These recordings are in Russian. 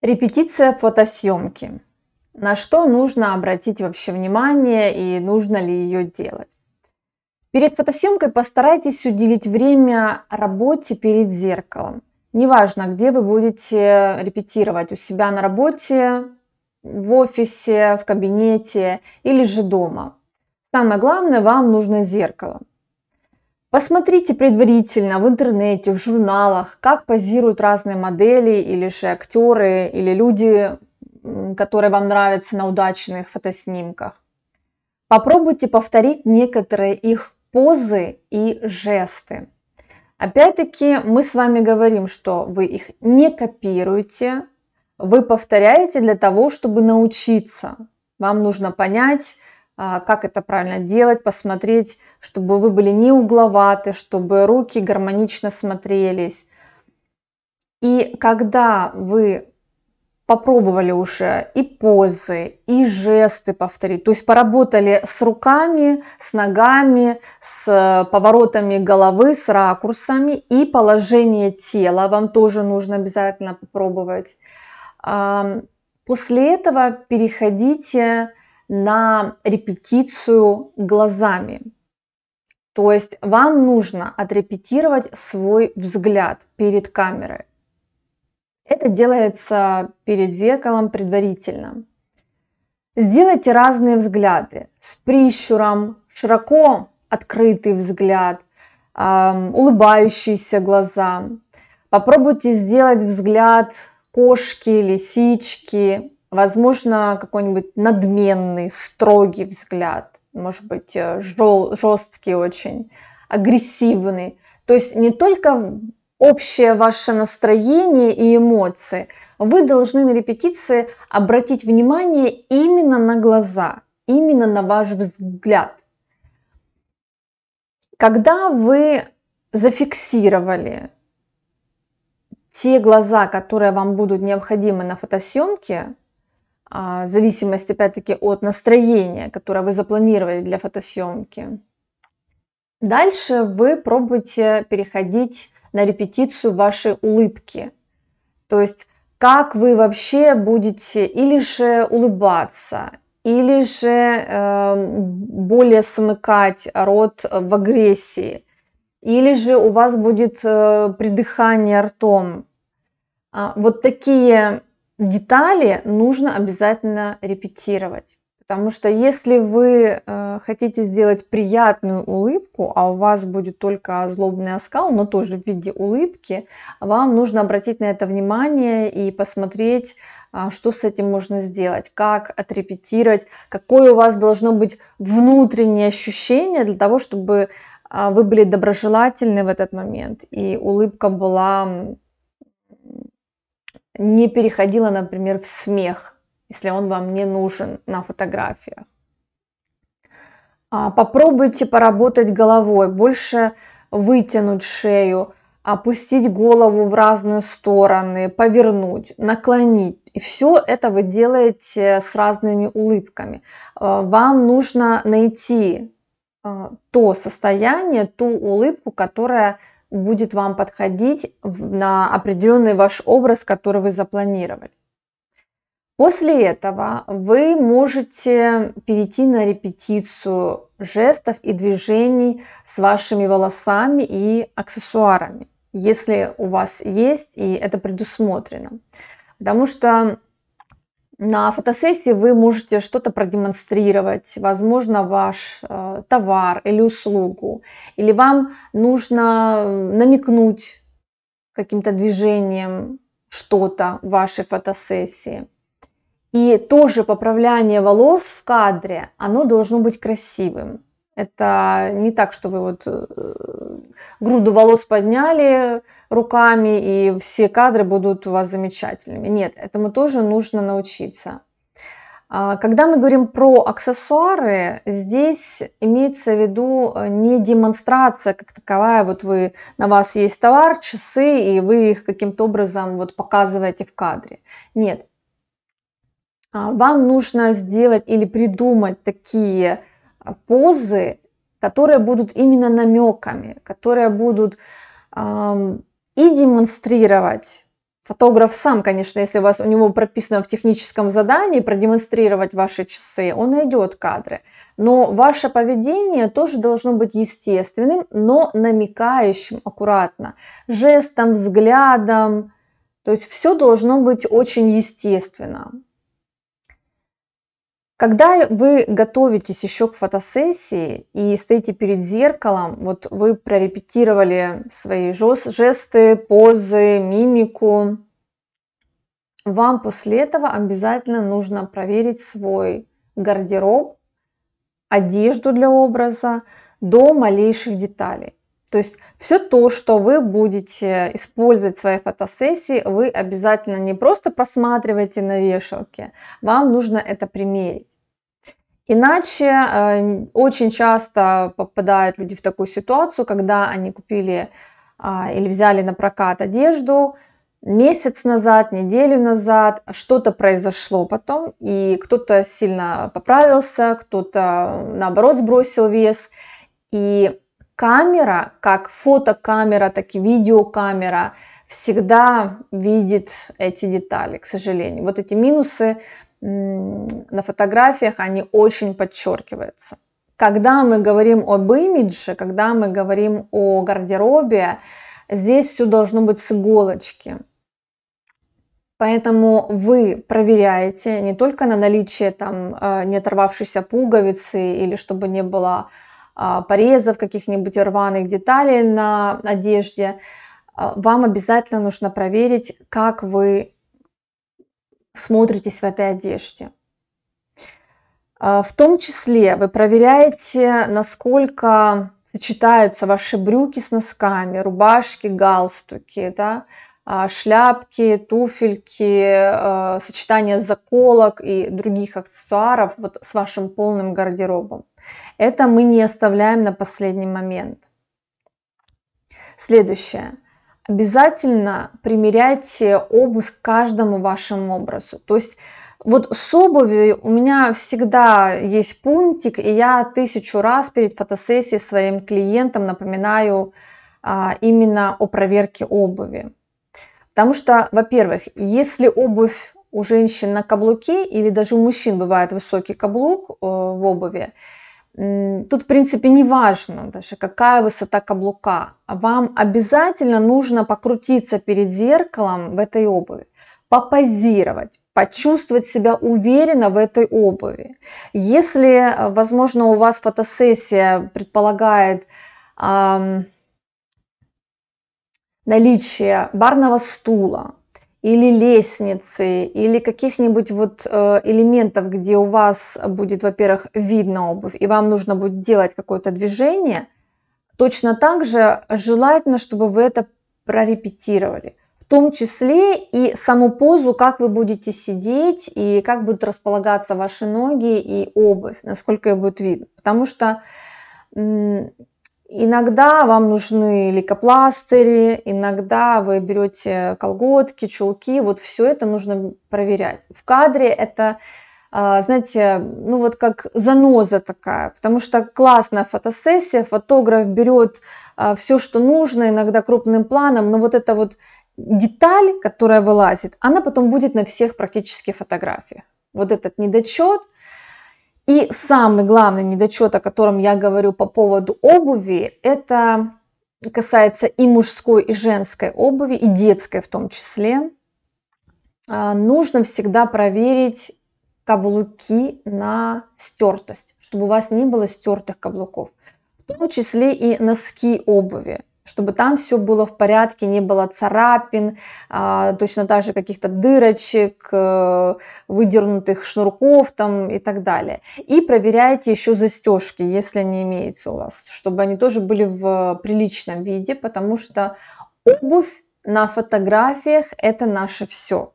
Репетиция фотосъемки. На что нужно обратить вообще внимание и нужно ли ее делать? Перед фотосъемкой постарайтесь уделить время работе перед зеркалом. Неважно, где вы будете репетировать, у себя на работе, в офисе, в кабинете или же дома. Самое главное, вам нужно зеркало. Посмотрите предварительно в интернете, в журналах, как позируют разные модели или же актеры, или люди, которые вам нравятся на удачных фотоснимках. Попробуйте повторить некоторые их позы и жесты. Опять-таки мы с вами говорим, что вы их не копируете, вы повторяете для того, чтобы научиться. Вам нужно понять, а, как это правильно делать, посмотреть, чтобы вы были не угловаты, чтобы руки гармонично смотрелись. И когда вы попробовали уже и позы, и жесты повторить, то есть поработали с руками, с ногами, с поворотами головы, с ракурсами, и положение тела вам тоже нужно обязательно попробовать. После этого переходите на репетицию глазами. То есть вам нужно отрепетировать свой взгляд перед камерой. Это делается перед зеркалом предварительно. Сделайте разные взгляды с прищуром, широко открытый взгляд, улыбающиеся глаза. Попробуйте сделать взгляд кошки, лисички, возможно, какой-нибудь надменный, строгий взгляд, может быть, э, жесткий очень, агрессивный. То есть не только общее ваше настроение и эмоции, вы должны на репетиции обратить внимание именно на глаза, именно на ваш взгляд. Когда вы зафиксировали те глаза, которые вам будут необходимы на фотосъемке, а, в зависимости, опять-таки, от настроения, которое вы запланировали для фотосъемки. Дальше вы пробуете переходить на репетицию вашей улыбки. То есть, как вы вообще будете или же улыбаться, или же э, более смыкать рот в агрессии, или же у вас будет э, придыхание ртом. А, вот такие детали нужно обязательно репетировать. Потому что если вы э, хотите сделать приятную улыбку, а у вас будет только злобный оскал, но тоже в виде улыбки, вам нужно обратить на это внимание и посмотреть, э, что с этим можно сделать, как отрепетировать, какое у вас должно быть внутреннее ощущение для того, чтобы э, вы были доброжелательны в этот момент и улыбка была не переходила, например, в смех, если он вам не нужен на фотографиях. А, попробуйте поработать головой, больше вытянуть шею, опустить голову в разные стороны, повернуть, наклонить. И все это вы делаете с разными улыбками. А, вам нужно найти а, то состояние, ту улыбку, которая будет вам подходить на определенный ваш образ, который вы запланировали. После этого вы можете перейти на репетицию жестов и движений с вашими волосами и аксессуарами, если у вас есть и это предусмотрено. Потому что на фотосессии вы можете что-то продемонстрировать, возможно, ваш э, товар или услугу, или вам нужно э, намекнуть каким-то движением что-то в вашей фотосессии. И тоже поправляние волос в кадре, оно должно быть красивым. Это не так, что вы вот э, груду волос подняли руками, и все кадры будут у вас замечательными. Нет, этому тоже нужно научиться. А, когда мы говорим про аксессуары, здесь имеется в виду э, не демонстрация как таковая, вот вы, на вас есть товар, часы, и вы их каким-то образом вот показываете в кадре. Нет. А, вам нужно сделать или придумать такие позы, которые будут именно намеками, которые будут эм, и демонстрировать. Фотограф сам, конечно, если у вас у него прописано в техническом задании продемонстрировать ваши часы, он найдет кадры. Но ваше поведение тоже должно быть естественным, но намекающим аккуратно. Жестом, взглядом. То есть все должно быть очень естественно. Когда вы готовитесь еще к фотосессии и стоите перед зеркалом, вот вы прорепетировали свои жесты, позы, мимику, вам после этого обязательно нужно проверить свой гардероб, одежду для образа до малейших деталей. То есть все то, что вы будете использовать в своей фотосессии, вы обязательно не просто просматриваете на вешалке, вам нужно это примерить. Иначе э, очень часто попадают люди в такую ситуацию, когда они купили а, или взяли на прокат одежду, месяц назад, неделю назад что-то произошло потом, и кто-то сильно поправился, кто-то наоборот сбросил вес, и камера, как фотокамера, так и видеокамера, всегда видит эти детали, к сожалению. Вот эти минусы на фотографиях, они очень подчеркиваются. Когда мы говорим об имидже, когда мы говорим о гардеробе, здесь все должно быть с иголочки. Поэтому вы проверяете не только на наличие там э, не оторвавшейся пуговицы или чтобы не было а, порезов, каких-нибудь рваных деталей на одежде, а, вам обязательно нужно проверить, как вы смотритесь в этой одежде. А, в том числе вы проверяете, насколько сочетаются ваши брюки с носками, рубашки, галстуки, да, а, шляпки, туфельки, а, сочетание заколок и других аксессуаров вот с вашим полным гардеробом. Это мы не оставляем на последний момент. Следующее. Обязательно примеряйте обувь к каждому вашему образу. То есть вот с обувью у меня всегда есть пунктик, и я тысячу раз перед фотосессией своим клиентам напоминаю а, именно о проверке обуви. Потому что, во-первых, если обувь у женщин на каблуке или даже у мужчин бывает высокий каблук э, в обуви, тут, в принципе, не важно даже, какая высота каблука. А вам обязательно нужно покрутиться перед зеркалом в этой обуви, попозировать, почувствовать себя уверенно в этой обуви. Если, э, возможно, у вас фотосессия предполагает эм, наличие барного стула или лестницы, или каких-нибудь вот э, элементов, где у вас будет, во-первых, видно обувь, и вам нужно будет делать какое-то движение, точно так же желательно, чтобы вы это прорепетировали. В том числе и саму позу, как вы будете сидеть, и как будут располагаться ваши ноги и обувь, насколько ее будет видно. Потому что Иногда вам нужны лейкопластыри, иногда вы берете колготки, чулки, вот все это нужно проверять. В кадре это, а, знаете, ну вот как заноза такая, потому что классная фотосессия, фотограф берет а, все, что нужно, иногда крупным планом, но вот эта вот деталь, которая вылазит, она потом будет на всех практически фотографиях. Вот этот недочет – и самый главный недочет, о котором я говорю по поводу обуви, это касается и мужской, и женской обуви, и детской в том числе. А, нужно всегда проверить каблуки на стертость, чтобы у вас не было стертых каблуков, в том числе и носки обуви чтобы там все было в порядке, не было царапин, а, точно так же каких-то дырочек, э, выдернутых шнурков там и так далее. И проверяйте еще застежки, если они имеются у вас, чтобы они тоже были в приличном виде, потому что обувь на фотографиях это наше все.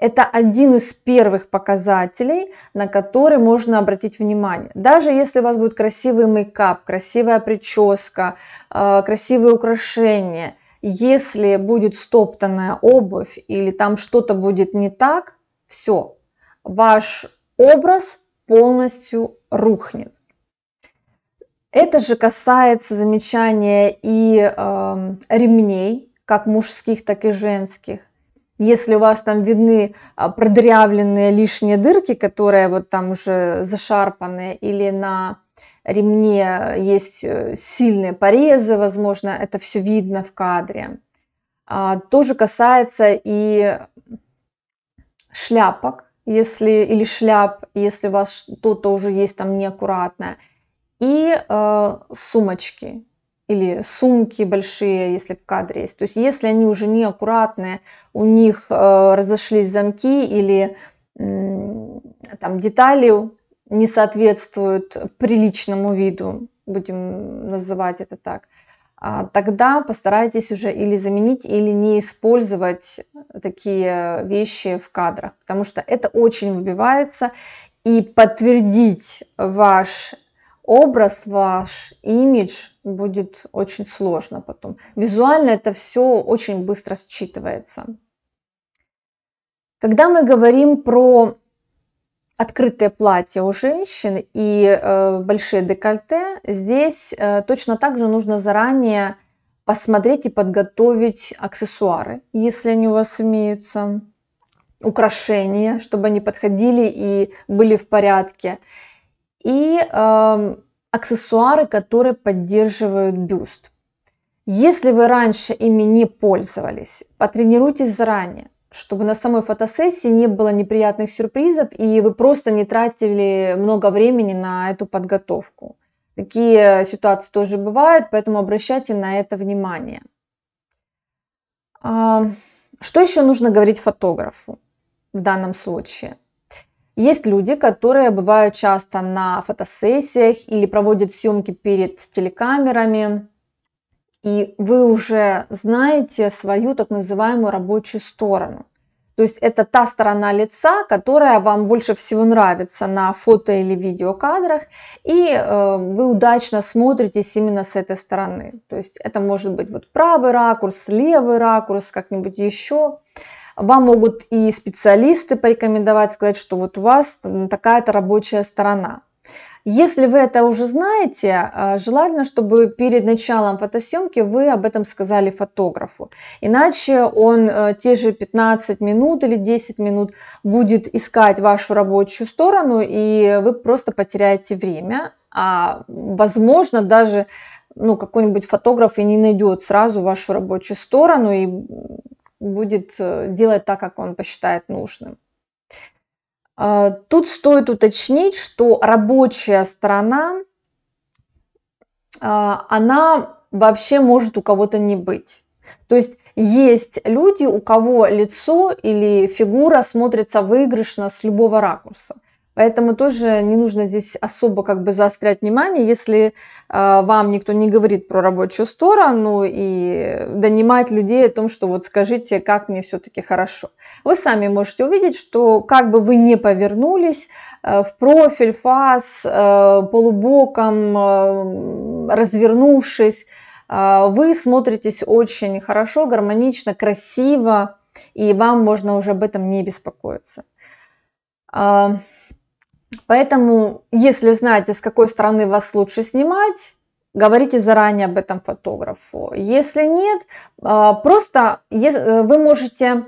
Это один из первых показателей, на который можно обратить внимание. Даже если у вас будет красивый мейкап, красивая прическа, э, красивые украшения, если будет стоптанная обувь или там что-то будет не так, все, ваш образ полностью рухнет. Это же касается замечания и э, ремней, как мужских, так и женских. Если у вас там видны а, продырявленные лишние дырки, которые вот там уже зашарпаны, или на ремне есть э, сильные порезы, возможно, это все видно в кадре. А, тоже касается и шляпок, если или шляп, если у вас что-то уже есть там неаккуратное, и э, сумочки или сумки большие, если в кадре есть. То есть если они уже неаккуратные, у них э, разошлись замки или э, там детали не соответствуют приличному виду, будем называть это так, а, тогда постарайтесь уже или заменить, или не использовать такие вещи в кадрах, потому что это очень выбивается, и подтвердить ваш образ ваш, имидж будет очень сложно потом. Визуально это все очень быстро считывается. Когда мы говорим про открытое платье у женщин и э, большие декольте, здесь э, точно так же нужно заранее посмотреть и подготовить аксессуары, если они у вас имеются, украшения, чтобы они подходили и были в порядке и э, аксессуары, которые поддерживают бюст. Если вы раньше ими не пользовались, потренируйтесь заранее, чтобы на самой фотосессии не было неприятных сюрпризов и вы просто не тратили много времени на эту подготовку. Такие ситуации тоже бывают, поэтому обращайте на это внимание. Что еще нужно говорить фотографу в данном случае? Есть люди, которые бывают часто на фотосессиях или проводят съемки перед телекамерами, и вы уже знаете свою так называемую рабочую сторону. То есть это та сторона лица, которая вам больше всего нравится на фото или видеокадрах, и э, вы удачно смотритесь именно с этой стороны. То есть это может быть вот правый ракурс, левый ракурс, как-нибудь еще. Вам могут и специалисты порекомендовать, сказать, что вот у вас такая-то рабочая сторона. Если вы это уже знаете, а, желательно, чтобы перед началом фотосъемки вы об этом сказали фотографу. Иначе он э, те же 15 минут или 10 минут будет искать вашу рабочую сторону, и вы просто потеряете время. А возможно, даже ну, какой-нибудь фотограф и не найдет сразу вашу рабочую сторону, и будет э, делать так, как он посчитает нужным. А, тут стоит уточнить, что рабочая сторона, а, она вообще может у кого-то не быть. То есть есть люди, у кого лицо или фигура смотрится выигрышно с любого ракурса. Поэтому тоже не нужно здесь особо как бы заострять внимание, если а, вам никто не говорит про рабочую сторону и донимать людей о том, что вот скажите, как мне все-таки хорошо. Вы сами можете увидеть, что как бы вы не повернулись э, в профиль, фас, э, полубоком, э, развернувшись, вы смотритесь очень хорошо, гармонично, красиво, и вам можно уже об этом не беспокоиться. А, Поэтому, если знаете, с какой стороны вас лучше снимать, говорите заранее об этом фотографу. Если нет, а, просто э, вы можете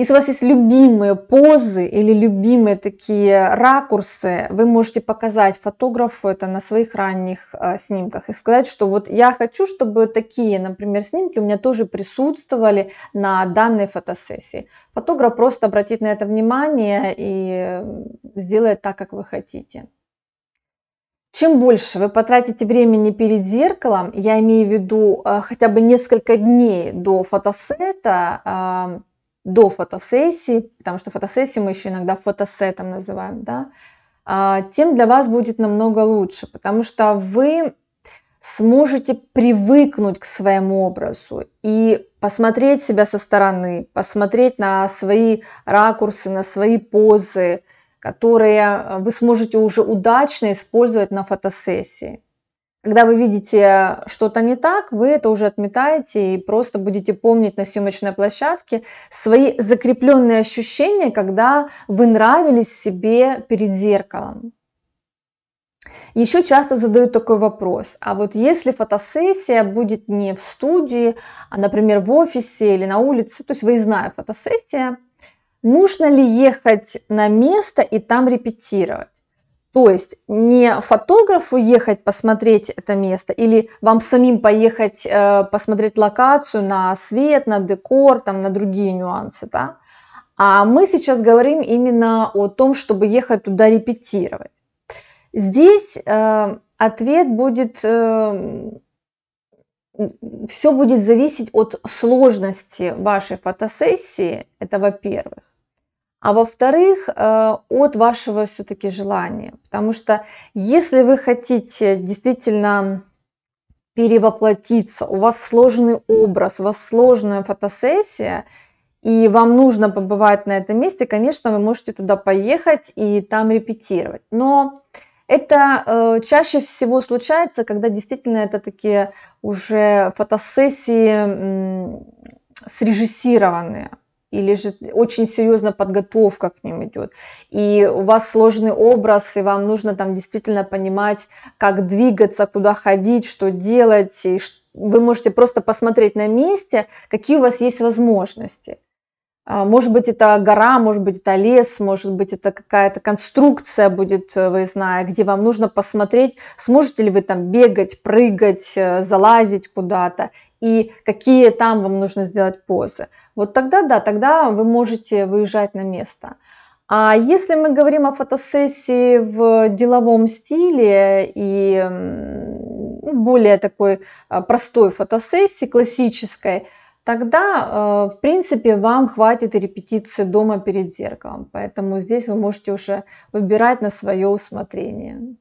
если у вас есть любимые позы или любимые такие ракурсы, вы можете показать фотографу это на своих ранних а, снимках и сказать, что вот я хочу, чтобы такие, например, снимки у меня тоже присутствовали на данной фотосессии. Фотограф просто обратит на это внимание и сделает так, как вы хотите. Чем больше вы потратите времени перед зеркалом, я имею в виду а, хотя бы несколько дней до фотосета, а, до фотосессии, потому что фотосессию мы еще иногда фотосетом называем, да, а, тем для вас будет намного лучше, потому что вы сможете привыкнуть к своему образу и посмотреть себя со стороны, посмотреть на свои ракурсы, на свои позы, которые э, вы сможете уже удачно использовать на фотосессии. Когда вы видите что-то не так, вы это уже отметаете и просто будете помнить на съемочной площадке свои закрепленные ощущения, когда вы нравились себе перед зеркалом. Еще часто задают такой вопрос, а вот если фотосессия будет не в студии, а, например, в офисе или на улице, то есть выездная фотосессия, нужно ли ехать на место и там репетировать? То есть не фотографу ехать посмотреть это место или вам самим поехать э, посмотреть локацию на свет, на декор, там, на другие нюансы, да? А мы сейчас говорим именно о том, чтобы ехать туда репетировать. Здесь э, ответ будет, э, все будет зависеть от сложности вашей фотосессии, это во-первых а во-вторых, э, от вашего все-таки желания. Потому что если вы хотите действительно перевоплотиться, у вас сложный образ, у вас сложная фотосессия, и вам нужно побывать на этом месте, конечно, вы можете туда поехать и там репетировать. Но это э, чаще всего случается, когда действительно это такие уже фотосессии э, срежиссированные или же очень серьезно подготовка к ним идет, и у вас сложный образ, и вам нужно там действительно понимать, как двигаться, куда ходить, что делать, и вы можете просто посмотреть на месте, какие у вас есть возможности. А, может быть, это гора, может быть, это лес, может быть, это какая-то конструкция будет э, вы знаете, где вам нужно посмотреть, сможете ли вы там бегать, прыгать, э, залазить куда-то, и какие там вам нужно сделать позы. Вот тогда, да, тогда вы можете выезжать на место. А если мы говорим о фотосессии в деловом стиле и ну, более такой э, простой фотосессии, классической, тогда, э, в принципе, вам хватит репетиции дома перед зеркалом. Поэтому здесь вы можете уже выбирать на свое усмотрение.